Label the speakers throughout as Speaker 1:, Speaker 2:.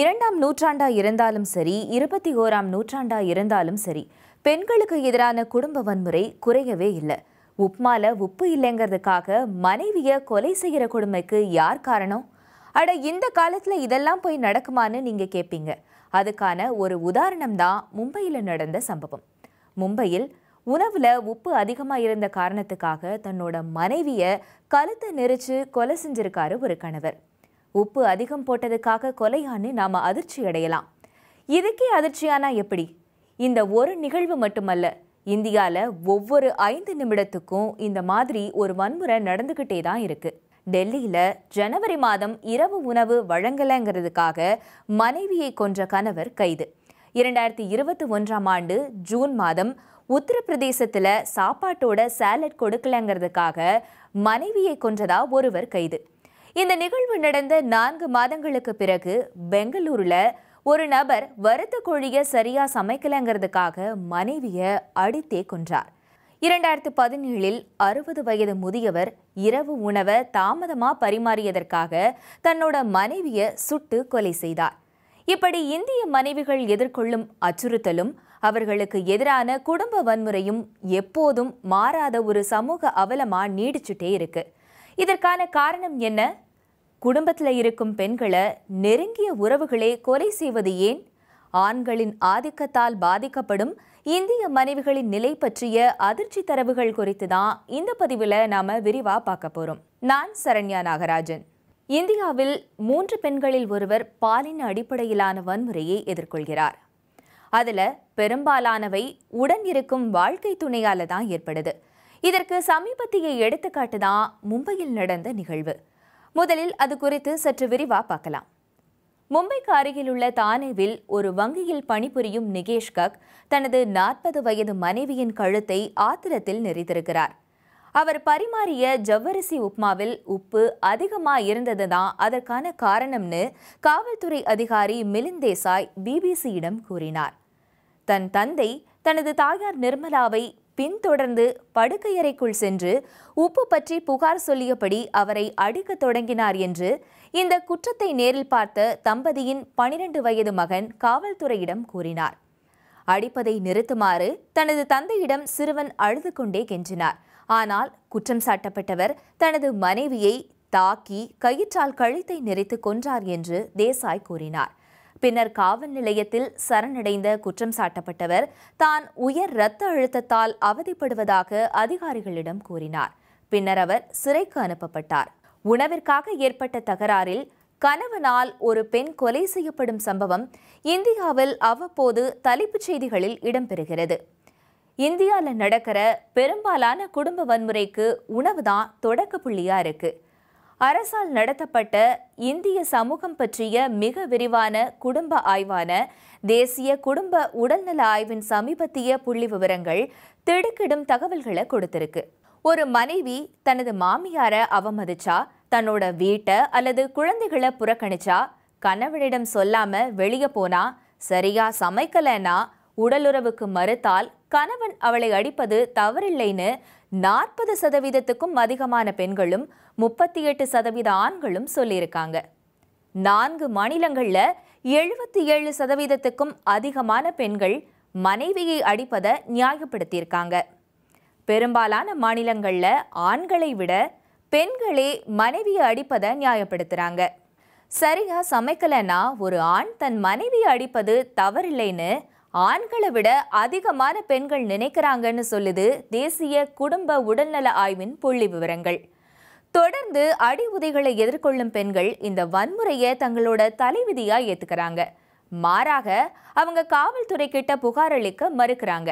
Speaker 1: இரண்டாம் நூற்றாண்டா இருந்தாலும் சரி இருபத்தி ஓராம் நூற்றாண்டா இருந்தாலும் சரி பெண்களுக்கு எதிரான குடும்ப வன்முறை குறையவே இல்லை உப்மால உப்பு இல்லைங்கிறதுக்காக மனைவிய கொலை செய்கிற கொடுமைக்கு யார் காரணம் அட இந்த காலத்துல இதெல்லாம் போய் நடக்குமான்னு நீங்க கேட்பீங்க அதுக்கான ஒரு உதாரணம் தான் மும்பையில் நடந்த சம்பவம் மும்பையில் உணவில் உப்பு அதிகமாக இருந்த காரணத்துக்காக தன்னோட மனைவியை கழுத்தை நெரிச்சு கொலை செஞ்சிருக்காரு ஒரு கணவர் உப்பு அதிகம் போட்டதுக்காக கொலையான்னு நாம் அதிர்ச்சி அடையலாம் இதுக்கே அதிர்ச்சியானா எப்படி இந்த ஒரு நிகழ்வு மட்டுமல்ல இந்தியாவில் ஒவ்வொரு ஐந்து நிமிடத்துக்கும் இந்த மாதிரி ஒரு வன்முறை நடந்துக்கிட்டே தான் இருக்குது டெல்லியில் ஜனவரி மாதம் இரவு உணவு வழங்கலைங்கிறதுக்காக மனைவியை கொன்ற கணவர் கைது இரண்டாயிரத்தி இருபத்தி ஒன்றாம் ஆண்டு ஜூன் மாதம் உத்தரப்பிரதேசத்தில் சாப்பாட்டோட சேலட் கொடுக்கலங்கிறதுக்காக மனைவியை கொன்றதா ஒருவர் கைது இந்த நிகழ்வு நடந்த நான்கு மாதங்களுக்கு பிறகு பெங்களூருல ஒரு நபர் வருத்த கோழிய சரியா சமைக்கலங்கிறதுக்காக மனைவிய அடித்தே கொன்றார் இரண்டாயிரத்து பதினேழில் அறுபது வயது முதியவர் இரவு உணவை தாமதமா பரிமாறியதற்காக தன்னோட மனைவிய சுட்டு கொலை செய்தார் இப்படி இந்திய மனைவிகள் எதிர்கொள்ளும் அச்சுறுத்தலும் அவர்களுக்கு எதிரான குடும்ப வன்முறையும் எப்போதும் மாறாத ஒரு சமூக அவலமா நீடிச்சுட்டே இருக்கு இதற்கான காரணம் என்ன குடும்பத்தில் இருக்கும் பெண்களை நெருங்கிய உறவுகளே கொலை செய்வது ஏன் ஆண்களின் ஆதிக்கத்தால் பாதிக்கப்படும் இந்திய மனைவிகளின் நிலை பற்றிய அதிர்ச்சி தரவுகள் குறித்து தான் இந்த பதிவில் நாம் விரிவாக பார்க்க போகிறோம் நான் சரண்யா நாகராஜன் இந்தியாவில் மூன்று பெண்களில் ஒருவர் பாலின அடிப்படையிலான வன்முறையை எதிர்கொள்கிறார் அதில் பெரும்பாலானவை உடன் இருக்கும் வாழ்க்கை துணையால் தான் ஏற்படுது இதற்கு சமீபத்திய எடுத்துக்காட்டு தான் மும்பையில் நடந்த நிகழ்வு முதலில் அது குறித்து சற்று விரிவா பார்க்கலாம் மும்பைக்கு அருகிலுள்ள தானேவில் ஒரு வங்கியில் பணிபுரியும் நிகேஷ் கக் தனது நாற்பது வயது மனைவியின் கழுத்தை ஆத்திரத்தில் நெறித்திருக்கிறார் அவர் பரிமாறிய ஜவ்வரிசி உப்மாவில் உப்பு அதிகமாக இருந்ததுதான் அதற்கான காரணம்னு காவல்துறை அதிகாரி மிலிந்த் தேசாய் பிபிசியிடம் கூறினார் தன் தந்தை தனது தாயார் நிர்மலாவை பின்தொடர்ந்து படுக்கையறைக்குள் சென்று உப்பு பற்றி புகார் சொல்லியபடி அவரை அடிக்க தொடங்கினார் என்று இந்த குற்றத்தை நேரில் பார்த்த தம்பதியின் பனிரெண்டு வயது மகன் காவல்துறையிடம் கூறினார் அடிப்பதை நிறுத்துமாறு தனது தந்தையிடம் சிறுவன் அழுது கொண்டே கெஞ்சினார் ஆனால் குற்றம் சாட்டப்பட்டவர் தனது மனைவியை தாக்கி கயிற்றால் கழுத்தை நிறைத்து கொன்றார் என்று தேசாய் கூறினார் பின்னர் காவல் நிலையத்தில் சரணடைந்த குற்றம் சாட்டப்பட்டவர் தான் உயர் இரத்த அழுத்தத்தால் அவதிப்படுவதாக அதிகாரிகளிடம் கூறினார் பின்னர் அவர் சிறைக்கு அனுப்பப்பட்டார் உணவிற்காக ஏற்பட்ட தகராறில் கணவனால் ஒரு பெண் கொலை செய்யப்படும் சம்பவம் இந்தியாவில் அவ்வப்போது தலைப்புச் செய்திகளில் இடம்பெறுகிறது இந்தியாவில் நடக்கிற பெரும்பாலான குடும்ப வன்முறைக்கு உணவு தான் தொடக்க புள்ளியாக இருக்கு அரசால் நடத்தப்பட்ட இந்திய சமூகம் பற்றிய மிக விரிவான குடும்ப ஆய்வான தேசிய குடும்ப உடல்நல ஆய்வின் சமீபத்திய புள்ளி விவரங்கள் திடுக்கிடும் தகவல்களை கொடுத்திருக்கு ஒரு மனைவி தனது மாமியார அவமதிச்சா தன்னோட வீட்டை அல்லது குழந்தைகளை புறக்கணிச்சா கணவனிடம் சொல்லாம வெளியே போனா சரியா சமைக்கலன்னா உடலுறவுக்கு மறுத்தால் கணவன் அவளை அடிப்பது தவறில்லைன்னு நாற்பது சதவீதத்துக்கும் அதிகமான பெண்களும் முப்பத்தி எட்டு சதவீத ஆண்களும் சொல்லியிருக்காங்க நான்கு மாநிலங்களில் எழுபத்தி ஏழு சதவீதத்துக்கும் அதிகமான பெண்கள் மனைவியை அடிப்பதை நியாயப்படுத்தியிருக்காங்க பெரும்பாலான மாநிலங்களில் ஆண்களை விட பெண்களே மனைவியை அடிப்பதை நியாயப்படுத்துகிறாங்க சரியாக சமைக்கலைன்னா ஒரு ஆண் தன் மனைவியை அடிப்பது தவறில்லைன்னு ஆண்களை விட அதிகமான பெண்கள் நினைக்கிறாங்கன்னு சொல்லுது தேசிய குடும்ப உடல்நல ஆய்வின் புள்ளி விவரங்கள் தொடர்ந்து அடி உதைகளை எதிர்கொள்ளும் பெண்கள் இந்த வன்முறையை தங்களோட தலைவிதியா ஏத்துக்கிறாங்க மாறாக அவங்க காவல்துறை கிட்ட புகார் அளிக்க மறுக்கிறாங்க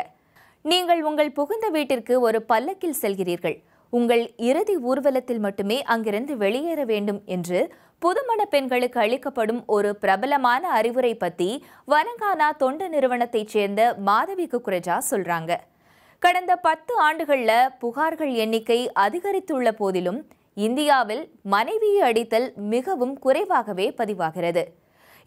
Speaker 1: நீங்கள் உங்கள் புகுந்த வீட்டிற்கு ஒரு பல்லக்கில் செல்கிறீர்கள் உங்கள் இறுதி ஊர்வலத்தில் மட்டுமே அங்கிருந்து வெளியேற வேண்டும் என்று புதுமண பெண்களுக்கு அளிக்கப்படும் ஒரு பிரபலமான அறிவுரை பற்றி வரங்கானா தொண்டு நிறுவனத்தைச் சேர்ந்த மாதவி குக்ரஜா சொல்கிறாங்க கடந்த பத்து ஆண்டுகளில் புகார்கள் எண்ணிக்கை அதிகரித்துள்ள போதிலும் இந்தியாவில் மனைவியை அடித்தல் மிகவும் குறைவாகவே பதிவாகிறது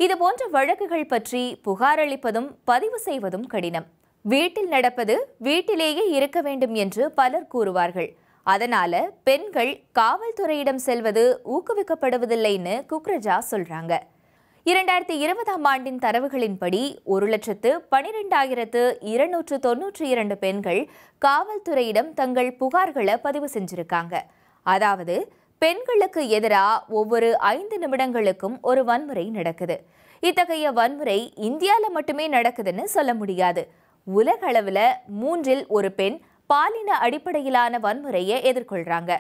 Speaker 1: இதுபோன்ற வழக்குகள் பற்றி புகார் அளிப்பதும் பதிவு செய்வதும் கடினம் வீட்டில் நடப்பது வீட்டிலேயே இருக்க வேண்டும் என்று பலர் கூறுவார்கள் அதனால பெண்கள் காவல்துறையிடம் செல்வது ஊக்குவிக்கப்படுவதில்லைன்னு குக்ரஜா சொல்றாங்க இரண்டாயிரத்தி இருபதாம் ஆண்டின் தரவுகளின்படி ஒரு லட்சத்து பனிரெண்டாயிரத்து இருநூற்று தொன்னூற்றி இரண்டு பெண்கள் காவல்துறையிடம் தங்கள் புகார்களை பதிவு செஞ்சிருக்காங்க அதாவது பெண்களுக்கு எதிராக ஒவ்வொரு ஐந்து நிமிடங்களுக்கும் ஒரு வன்முறை நடக்குது இத்தகைய வன்முறை இந்தியாவில் மட்டுமே நடக்குதுன்னு சொல்ல முடியாது உலகளவில் மூன்றில் ஒரு பெண் பாலின அடிப்படையிலான வன்முறையை எதிர்கொள்கிறாங்க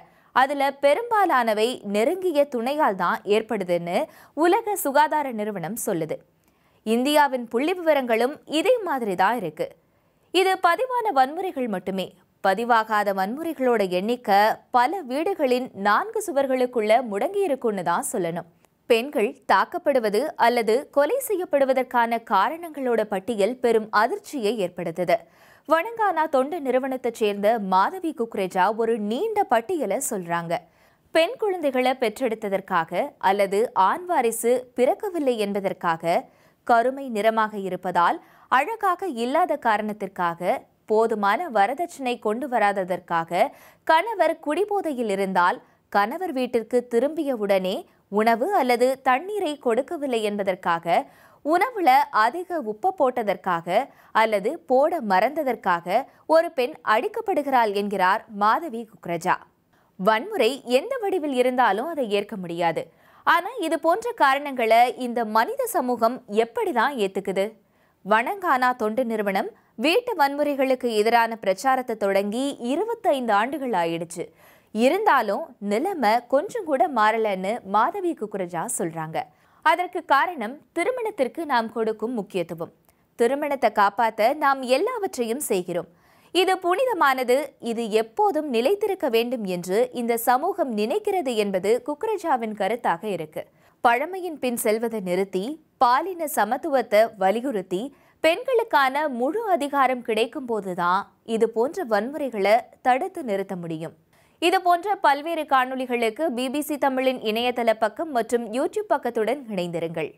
Speaker 1: அதில் பெரும்பாலானவை நெருங்கிய துணையால் தான் ஏற்படுதுன்னு உலக சுகாதார நிறுவனம் சொல்லுது இந்தியாவின் புள்ளி விவரங்களும் இதே மாதிரி தான் இருக்கு இது பதிவான வன்முறைகள் மட்டுமே பதிவாகாத வன்முறைகளோட எண்ணிக்கை பல வீடுகளின் நான்கு சுவர்களுக்குள்ள முடங்கியிருக்குன்னு தான் சொல்லணும் பெண்கள் தாக்கப்படுவது அல்லது கொலை செய்யப்படுவதற்கான காரணங்களோட பட்டியல் பெரும் அதிர்ச்சியை ஏற்படுத்துது வணங்கானா தொண்டு நிறுவனத்தைச் சேர்ந்த மாதவி குக்ரேஜா ஒரு நீண்ட பட்டியலை சொல்றாங்க பெண் குழந்தைகளை பெற்றெடுத்ததற்காக அல்லது ஆண் வாரிசு பிறக்கவில்லை என்பதற்காக கருமை நிறமாக இருப்பதால் அழகாக இல்லாத காரணத்திற்காக போதுமான வரதட்சணை கொண்டு வராததற்காக கணவர் குடிபோதையில் இருந்தால் கணவர் வீட்டிற்கு திரும்பியவுடனே உணவு அல்லது தண்ணீரை கொடுக்கவில்லை என்பதற்காக உணவுல அதிக உப்பு போட்டதற்காக அல்லது போட மறந்ததற்காக ஒரு பெண் அடிக்கப்படுகிறாள் என்கிறார் மாதவி குக்ரஜா வன்முறை எந்த வடிவில் இருந்தாலும் அதை ஏற்க முடியாது ஆனால் இது போன்ற காரணங்களை இந்த மனித சமூகம் எப்படிதான் ஏத்துக்குது வனங்கானா தொண்டு நிறுவனம் வீட்டு வன்முறைகளுக்கு எதிரான பிரச்சாரத்தை தொடங்கி இருபத்தைந்து ஆண்டுகள் ஆயிடுச்சு இருந்தாலும் நிலைமை கொஞ்சம் கூட மாறலன்னு மாதவி குக்குரஜா சொல்றாங்க அதற்கு காரணம் திருமணத்திற்கு நாம் கொடுக்கும் முக்கியத்துவம் திருமணத்தை காப்பாற்ற நாம் எல்லாவற்றையும் செய்கிறோம் இது புனிதமானது இது எப்போதும் நிலைத்திருக்க வேண்டும் என்று இந்த சமூகம் நினைக்கிறது என்பது குக்ரஜாவின் கருத்தாக இருக்கு பழமையின் பின் செல்வதை நிறுத்தி பாலின சமத்துவத்தை வலியுறுத்தி பெண்களுக்கான முழு அதிகாரம் கிடைக்கும் போதுதான் இது போன்ற வன்முறைகளை தடுத்து நிறுத்த முடியும் இதுபோன்ற பல்வேறு காணொலிகளுக்கு பிபிசி தமிழின் இணையதள பக்கம் மற்றும் யூடியூப் பக்கத்துடன் இணைந்திருங்கள்